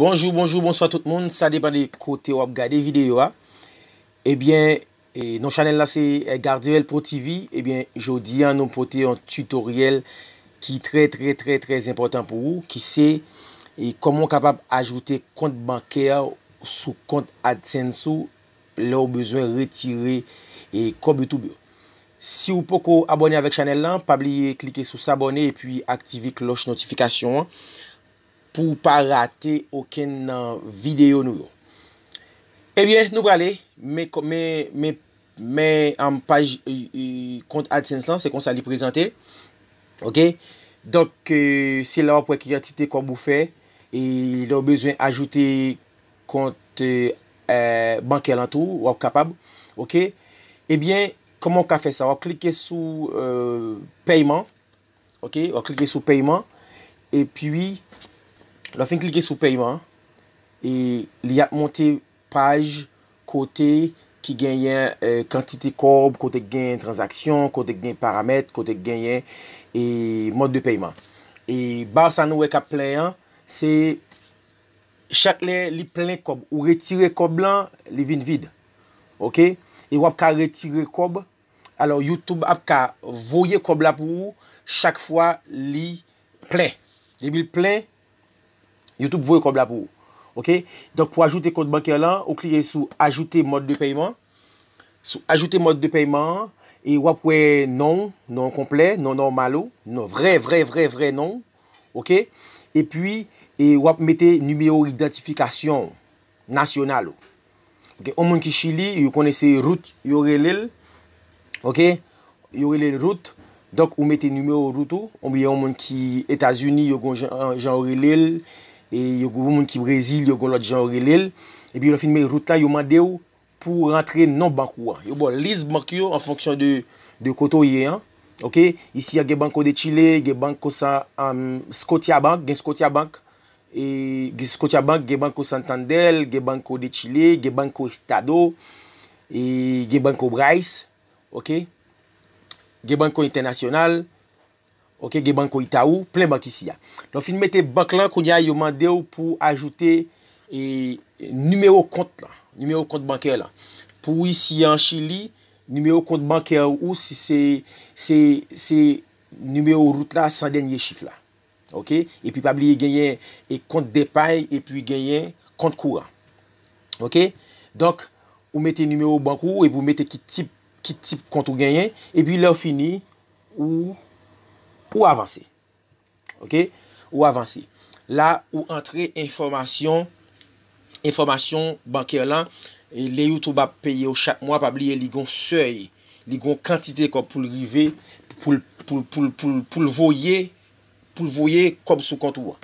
Bonjou, bonjou, bonsoit tout moun, sa depan de kote wap gade videyo a. Ebyen, nou chanel la se gardiwel pou TV, ebyen, jodi an nou pote yon tutorial ki tre tre tre tre important pou ou, ki se, e komon kapap ajoute kont bankè ou sou kont adsens ou, lò ou bezwen retire e eh, kobitoube. Si ou poko abone avek chanel la, pabliye klike sou sabone e pi aktive kloche notifikasyon an. pou pa rate okè nan videyo nou yo. Ebyen, nou pa ale, mè an page e, e, kont AdSense lan, se kon sa li prezante. Ok? Donk, e, se la wap wè kreatite kwa mwou fè, e lòw bezwen ajoute kont bankè lantou, wap kapab. Ok? Ebyen, komon ka fè sa? Wap klike sou peyman. Ok? Wap klike sou peyman. Epyi, La fin klike sou peyman. E li ap monte page kote ki genyen eh, kantite kob, kote genyen transaksyon, kote genyen paramet, kote genyen e, mod de peyman. E ba sa nou e ka plen an, se chak le li plen kob. Ou retire kob lan, li vin vid. Ok? E wap ka retire kob. Alors, YouTube ap ka voye kob la pou, chak fwa li plen. Li bil plen. Youtube vwe kon blabou. Ok. Donk pou ajoute kont banken lan. Ou kliye sou ajoute mod de peyman. Sou ajoute mod de peyman. E wap we non. Non komple. Non normal ou. Non vre vre vre vre non. Ok. E pwi. E wap mete numero identifikasyon. Nasyonal ou. Ok. Oman ki Chili. Yo kone se route. Yo re lel. Ok. Yo re lel route. Donk ou mete numero route ou. Oman ki Etasuni. Yo kon janre lel. Ok. E yo goun moun ki Brezil, yo goun lò dijan ori lèl. Epi yo lò fin mè yon rout la yon mandè ou pou rentre non bankou an. Yo bon, lis bankou yo an fonksyon de koto yè an. Isi yon gen bankou de Chile, gen bankou sa Skotia Bank. Gen Skotia e, Bank, gen bankou Santandel, gen bankou de Chile, gen bankou Estado, e, gen bankou Brais. Gen bankou internasyonal. Ok, ge banko ita ou, ple banki si ya. Non fin mette bank lan koun ya yo mande ou pou ajoute e, numeo kont la, numeo kont banker la. Pou wisi ya an chili, numeo kont banker ou si se se numeo rout la san denye chif la. Ok, epi pabli ye genyen e kont depay, epi genyen kont kou la. Ok, donk, ou mette numeo bank ou epi ou mette kit tip kont ou genyen epi lè ou fini, ou... Ou avansi. Ok. Ou avansi. La ou entre informasyon. Informasyon banker lan. E le yu tou ba peye yo chak mwa. Pa bliye li gon sey. Li gon kantite kon pou l'rive. Pou l'voye. Pou l'voye kon sou kontou.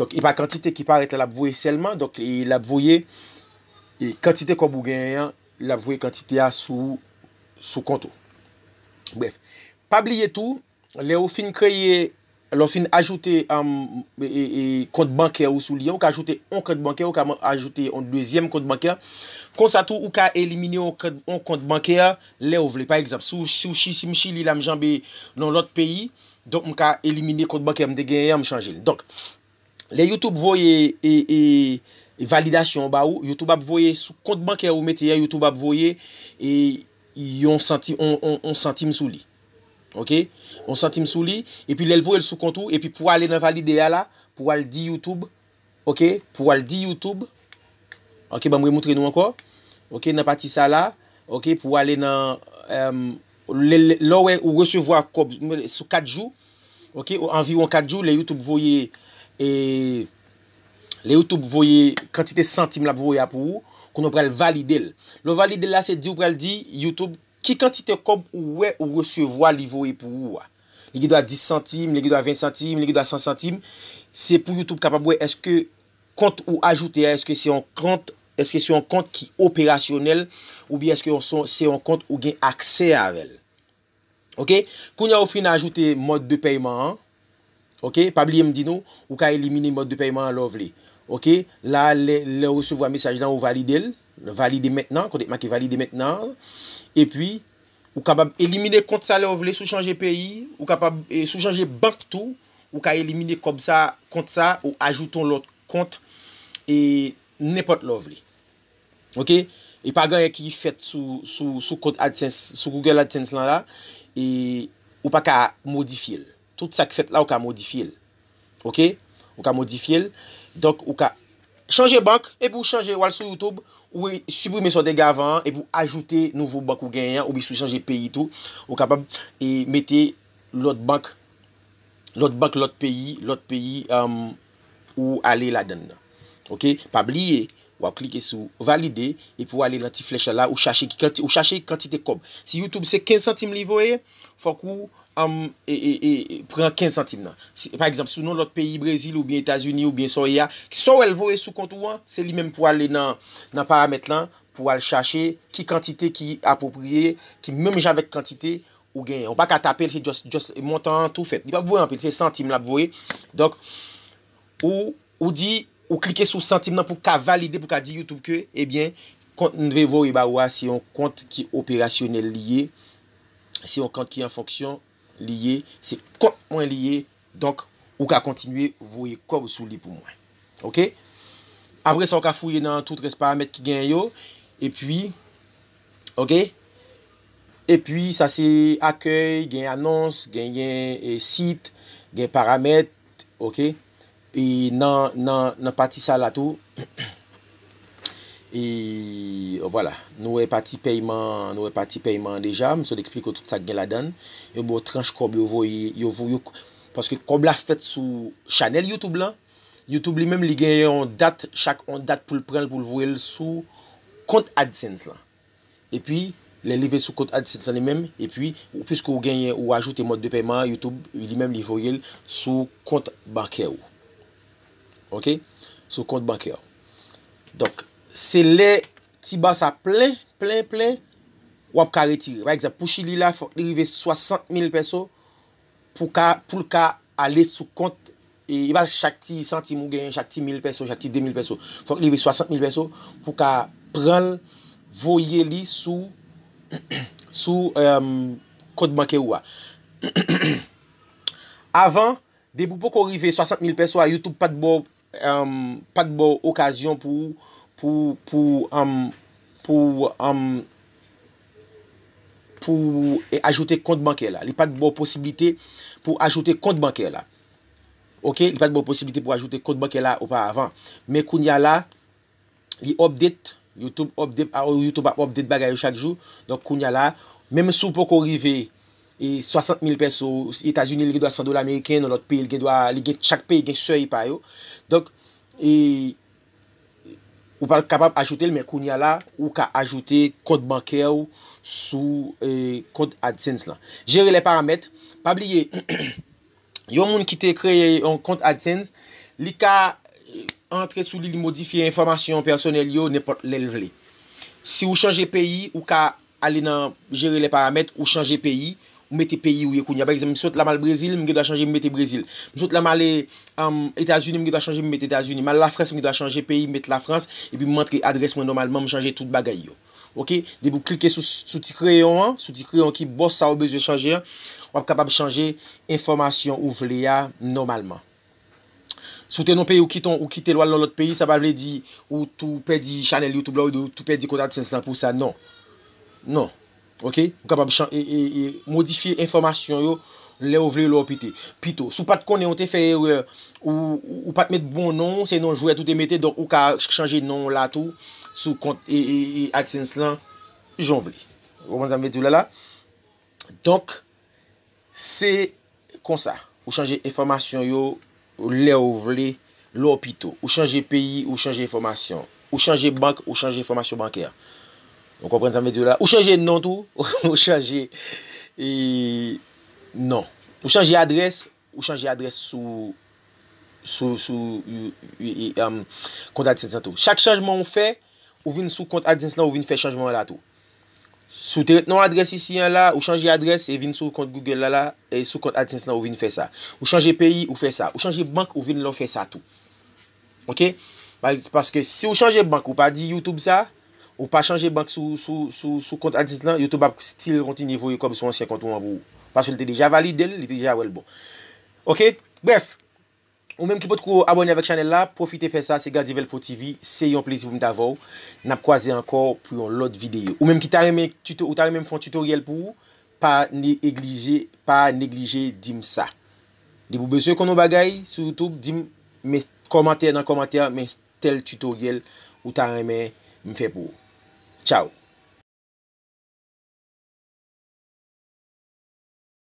Donk e pa kantite ki parete la bvoye selman. Donk e la bvoye. E kantite kon bou genyan. La bvoye kantite a sou. Sou kontou. Bref. Pa bliye tou. Le ou fin kreye, le ou fin ajoute um, e, e, e, kont bankye ou sou liye, ou ka ajoute an kont bankye, ou ka ajoute an dezyem kont bankye. Konsa tou ou ka elimine an kont bankye, le ou vle. Par exemple, sou chisi mchi li la mjanbe non lot peyi, donk mka elimine kont bankye mde genye a mchange li. Donk, le YouTube voye e validasyon ba ou, YouTube ap voye sou kont bankye ou metye, YouTube ap voye e yon sentime sou liye. Ok, 1 centime sou li, epi lèl vò el sou kontou, epi pou alè nan valide ya la, pou al di YouTube, ok, pou al di YouTube, ok, ban mwen moutre nou anko, ok, nan pati sa la, ok, pou alè nan, lò wè ou resevo akob, sou 4 jou, ok, ou anviw an 4 jou, lè YouTube vò ye, lè YouTube vò ye, kantite centime la vò ya pou ou, konon pral valide el. Lo valide la se di ou pral di YouTube. Ki kantite kom ou we ou resevo a li vo e pou ou a? Li gida a 10 centime, li gida a 20 centime, li gida a 100 centime. Se pou YouTube kapabwe, eske kont ou ajoute a? Eske se yon kont ki operasyonel ou bi eske se yon kont ou gen akse avel? Ok? Koun ya ofri nan ajoute mod de peyman an. Ok? Pabli mdi nou, ou ka elimine mod de peyman an lo vle. Ok? La le resevo a mesaj nan ou valide el. Le valide maintenant. Konde et ma ke valide maintenant. Et puis, ou kapab elimine kont sa le ou vle sou chanje peyi. Ou kapab sou chanje bank tou. Ou ka elimine kont sa ou ajouton lot kont. Et nepot le ou vle. Ok? Et pa gan yon ki fet sou Google AdSense lan la. Et ou pa ka modifiye l. Tout sa ki fet la ou ka modifiye l. Ok? Ou ka modifiye l. Donc, ou ka... chanje bank, e pou chanje wal sou YouTube, ou e subi meso de gavan, e pou ajoute nouvo bank ou genyan, ou bi sou chanje peyi tou, ou kapab e mette lout bank, lout bank lout peyi, lout peyi euh, ou ale la den. Ok, pa bliye. w ap klike sou valide, e pou w ale lan ti flesha la, ou chache ki kantite kom. Si Youtube se 15 centime li voe, fok ou, e, e, e, e preng 15 centime nan. Par exemple, sou nou lot peyi, Brezil ou bien Etasuni ou bien Soraya, ki sorwe l voe sou kontou an, se li menm pou w ale nan paramet lan, pou w ale chache ki kantite ki apopriye, ki menm javek kantite, ou genye. Ou pa katapel, jos montan tout fet. Di pa w voe anpe, se 100 centime la w voe. Dok, ou, ou di, ou, ou klike sou sentim nan pou ka valide pou ka di youtube ke, ebyen, eh kont nou ve vou e ba wwa si yon kont ki operasyonel liye, si yon kont ki an fonksyon liye, se kont mwen liye, donk ou ka kontinuye vou ye kob sou li pou mwen, ok? Apre sa ou ka fouye nan tout res paramet ki gen yo, e pwi, ok? E pwi, sa se akyey, gen anons, gen gen e sit, gen paramet, ok? E nan pati sa la tou, e, e nou e pati peyman deja, msou de eksplik yo tout sa gen la dan. Yo bo tranj kob yo vo, yo vo yo, paske kob la fet sou chanel YouTube la, YouTube li menm li genye on dat, chak on dat pou l prel pou l vo el sou kont AdSense la. E pi, le leve sou kont AdSense la li menm, e pi, ou pwiske ou genye ou ajoute mod de peyman, YouTube li menm li vo el sou kont bankè ou. Ok? Sou kont bankè ou. Donk, se le ti ba sa ple, ple, ple, wap ka retiri. Ba ekzap, pou chi li la, fok li rive 60.000 peso pou ka, pou ka ale sou kont euh, e ba chak ti 100.000, chak ti 1000 peso, chak ti 2000 peso. Fok li rive 60.000 peso pou ka pran voye li sou sou kont bankè ou a. Avan, debou pou ko rive 60.000 peso a Youtube pat bob pa d'bo okasyon pou e ajoute kont bankè la. Ok, li pa d'bo posibilite pou ajoute kont bankè la ou pa avan. Me koun ya la, li obdet, YouTube obdet bagay yo chak jou, donk koun ya la, menm sou poko rivey, E 60.000 peso, Etasunil ge do a 100 dola Ameriken, non lot pe, le gen chak pe gen soye pa yo. Dok, e, ou pal kapap ajoute l men kounia la, ou ka ajoute kont bankè yo sou kont e, AdSense la. Jere le paramèt, pabliye, yon moun ki te kreye yon kont AdSense, li ka euh, entre sou li li modifiye informasyon personel yo, ne pot le vle. Si ou chanje peyi, ou ka ale nan jere le paramèt, ou chanje peyi, Ou mette peyi ou ye kouni. Abèk zèm, msout la mal Brésil, mwen ge dwa chanje, mwen mette Brésil. Msout la mal eh, Etats-Unis, mwen ge dwa chanje, mwen mette Etats-Unis. Mal la Frans, mwen ge dwa chanje peyi, mwen mette la Frans. E pi mwen montre adres mwen normalman, mwen chanje tout bagay yo. Ok? De pou klike sou ti kreyon, sou ti kreyon ki bòs sa ou bezye chanje, wap kapab chanje informasyon ou vle ya normalman. Souten nou peyi ou kiton ou kite lwal non lot peyi, sa pa vle di ou tou pe di chanel YouTube lò ou tou pe di kontat 500% Ou kapab e, e, e, modifiye informasyon yo le ou vle lopite. Pito. Sou pat konenote fe ou pat met bon non. Se nanjouye toute mette. Donk ou ka chanje non la tou. Sou kont et atsen slan. Joun vle. Ou man zanmet zou lala. Donk. Se konsa. Ou chanje informasyon yo le ou vle lopite. Ou chanje peyi. Ou chanje informasyon. Ou chanje bank. Ou chanje informasyon bankere. Ou chanje nan tou, ou chanje adres, non. ou chanje adres sou kont AdSense nan tou. Chak chanjman ou fe, euh, euh, euh, ou vin sou kont AdSense nan, ou vin fe chanjman nan tou. Sou tret nan adres isi yon la, ou chanje adres, e vin sou kont Google la la, e sou kont AdSense nan, ou vin fe sa. Ou chanje peyi, ou fe sa. Ou chanje bank, ou vin lò fe sa tou. Ok? Paske si ou chanje bank, ou pa di YouTube sa... Ou pa chanje bank sou kont a dizit lan, yo tou bap stil konti nivou yo kob sou an syek kont ou an bou. Pasou li te deja valide, li te deja wel bon. Ok, bref. Ou menm ki pot kou abonye vek chanel la, profite fè sa, se gadevel pou ti vi, se yon plizi pou mt avou, nap kwaze ankor pou yon lot videyo. Ou menm ki ta reme foun tutorial pou ou, pa neglije dim sa. Li pou besye kono bagay, sou youtube, dim komantèr nan komantèr, men tel tutorial ou ta reme mfè pou ou. Ciao